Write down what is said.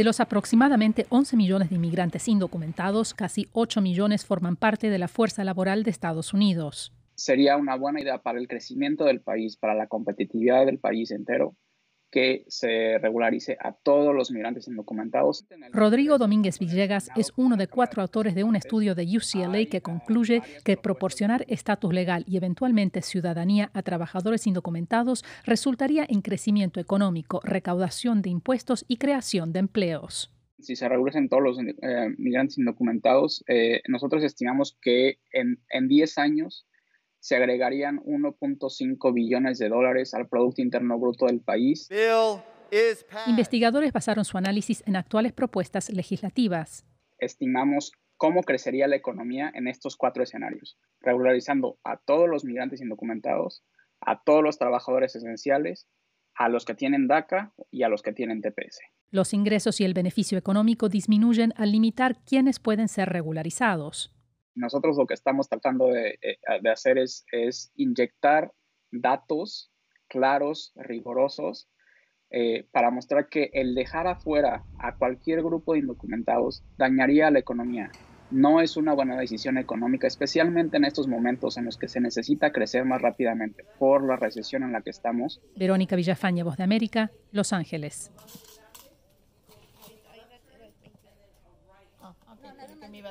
De los aproximadamente 11 millones de inmigrantes indocumentados, casi 8 millones forman parte de la fuerza laboral de Estados Unidos. Sería una buena idea para el crecimiento del país, para la competitividad del país entero, que se regularice a todos los migrantes indocumentados. Rodrigo Domínguez Villegas es uno de cuatro autores de un estudio de UCLA que concluye que proporcionar estatus legal y eventualmente ciudadanía a trabajadores indocumentados resultaría en crecimiento económico, recaudación de impuestos y creación de empleos si se regularizan todos los eh, migrantes indocumentados, eh, nosotros estimamos que en 10 años se agregarían 1.5 billones de dólares al Producto Interno Bruto del país. Investigadores basaron su análisis en actuales propuestas legislativas. Estimamos cómo crecería la economía en estos cuatro escenarios, regularizando a todos los migrantes indocumentados, a todos los trabajadores esenciales, a los que tienen DACA y a los que tienen TPS. Los ingresos y el beneficio económico disminuyen al limitar quiénes pueden ser regularizados nosotros lo que estamos tratando de, eh, hacer es, inyectar datos claros, rigurosos, eh, para mostrar que el dejar afuera a cualquier grupo de indocumentados dañaría a la economía. No es una buena decisión económica, especialmente en estos momentos en los que se necesita crecer más rápidamente por la recesión en la que estamos. Verónica Villafaña, Voz de América, Los Ángeles. Oh,